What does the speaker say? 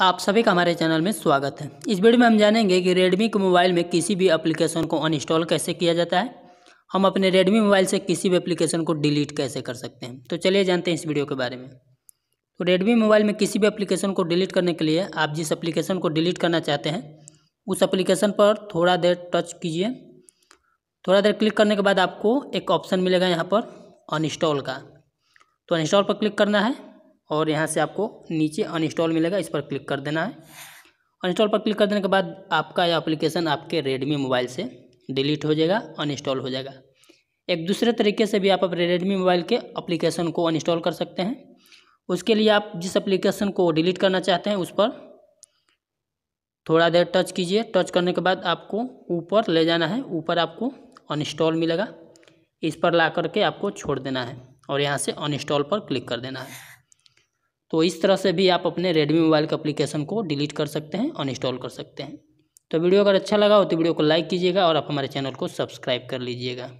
आप सभी का हमारे चैनल में स्वागत है इस वीडियो में हम जानेंगे कि रेडमी के मोबाइल में किसी भी एप्लीकेशन को अनइंस्टॉल कैसे किया जाता है हम अपने रेडमी मोबाइल से किसी भी एप्लीकेशन को डिलीट कैसे कर सकते हैं तो चलिए जानते हैं इस वीडियो के बारे में तो रेडमी मोबाइल में किसी भी एप्लीकेशन को डिलीट करने के लिए आप जिस एप्लीकेशन को डिलीट करना चाहते हैं उस एप्लीकेशन पर थोड़ा देर टच कीजिए थोड़ा देर क्लिक करने के बाद आपको एक ऑप्शन मिलेगा यहाँ पर अनइंस्टॉल का तो अनइंस्टॉल पर क्लिक करना है और यहाँ से आपको नीचे अनइंस्टॉल मिलेगा इस पर क्लिक कर देना है अनइंस्टॉल पर क्लिक कर देने के बाद आपका यह एप्लीकेशन आपके रेडमी मोबाइल से डिलीट हो जाएगा अनइंस्टॉल हो जाएगा एक दूसरे तरीके से भी आप अपने रेडमी मोबाइल के अप्लीकेशन को अनइंस्टॉल कर सकते हैं उसके लिए आप जिस अप्लीकेशन को डिलीट करना चाहते हैं उस पर थोड़ा देर टच कीजिए टच करने के बाद आपको ऊपर ले जाना है ऊपर आपको अनइंस्टॉल मिलेगा इस पर ला करके आपको छोड़ देना है और यहाँ से अनइंस्टॉल पर क्लिक कर देना है तो इस तरह से भी आप अपने रेडमी मोबाइल के अप्लीकेशन को डिलीट कर सकते हैं अनइंस्टॉल कर सकते हैं तो वीडियो अगर अच्छा लगा हो तो वीडियो को लाइक कीजिएगा और आप हमारे चैनल को सब्सक्राइब कर लीजिएगा